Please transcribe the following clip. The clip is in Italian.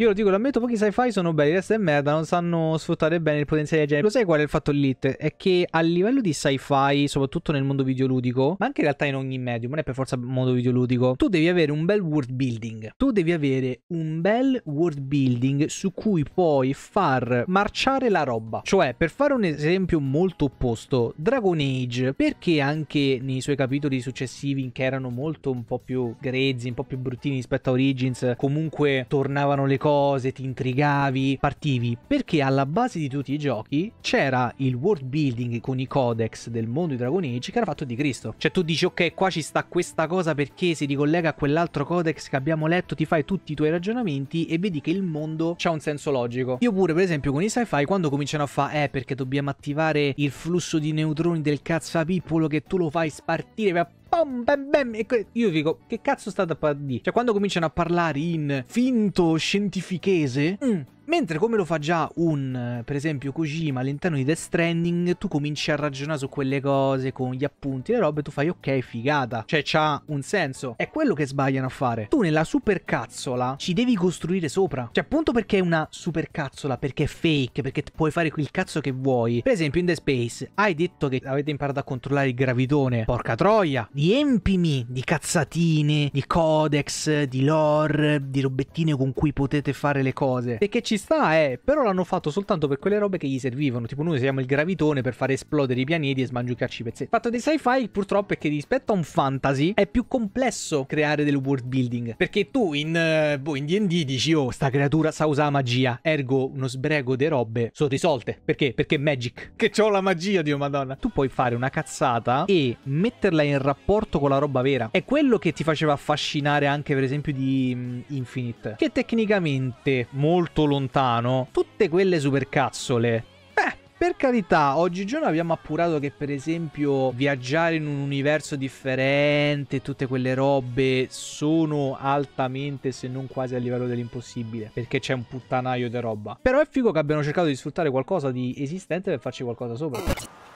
Io lo dico, lo ammetto, pochi sci-fi sono belli, resta è merda, non sanno sfruttare bene il potenziale genere. Lo sai qual è il fatto lit? È che a livello di sci-fi, soprattutto nel mondo videoludico, ma anche in realtà in ogni medium, non è per forza mondo videoludico, tu devi avere un bel world building. Tu devi avere un bel world building su cui puoi far marciare la roba. Cioè, per fare un esempio molto opposto, Dragon Age, perché anche nei suoi capitoli successivi, che erano molto un po' più grezzi, un po' più bruttini rispetto a Origins, comunque tornavano le cose cose, ti intrigavi, partivi, perché alla base di tutti i giochi c'era il world building con i codex del mondo di Dragon Age che era fatto di Cristo. Cioè tu dici ok, qua ci sta questa cosa perché si ricollega a quell'altro codex che abbiamo letto, ti fai tutti i tuoi ragionamenti e vedi che il mondo ha un senso logico. Io pure per esempio con i sci-fi quando cominciano a fare eh perché dobbiamo attivare il flusso di neutroni del cazzo a pippolo che tu lo fai spartire per bam, bam, bam. E io dico, che cazzo state a parlare? Cioè, quando cominciano a parlare in finto scientifichese... Mm. Mentre come lo fa già un, eh, per esempio, Kojima all'interno di Death Stranding, tu cominci a ragionare su quelle cose con gli appunti, le robe, tu fai ok, figata. Cioè, c'ha un senso. È quello che sbagliano a fare. Tu nella supercazzola ci devi costruire sopra. Cioè, appunto perché è una supercazzola, perché è fake, perché puoi fare quel cazzo che vuoi. Per esempio, in The Space hai detto che avete imparato a controllare il gravitone. Porca troia, riempimi di cazzatine, di codex, di lore, di robettine con cui potete fare le cose. Perché ci sta, eh, però l'hanno fatto soltanto per quelle robe che gli servivano, tipo noi usiamo il gravitone per far esplodere i pianeti e smangiucarci i pezzetti. fatto dei sci-fi purtroppo è che rispetto a un fantasy è più complesso creare del world building, perché tu in, uh, boh, in D&D dici, oh, sta creatura sa usare magia, ergo uno sbrego di robe sono risolte, perché? Perché Magic, che ho la magia, Dio madonna. Tu puoi fare una cazzata e metterla in rapporto con la roba vera. È quello che ti faceva affascinare anche per esempio di mm, Infinite, che tecnicamente molto lontano lontano, tutte quelle supercazzole. Beh, per carità, oggigiorno abbiamo appurato che per esempio viaggiare in un universo differente, tutte quelle robe sono altamente se non quasi a livello dell'impossibile, perché c'è un puttanaio di roba. Però è figo che abbiano cercato di sfruttare qualcosa di esistente per farci qualcosa sopra.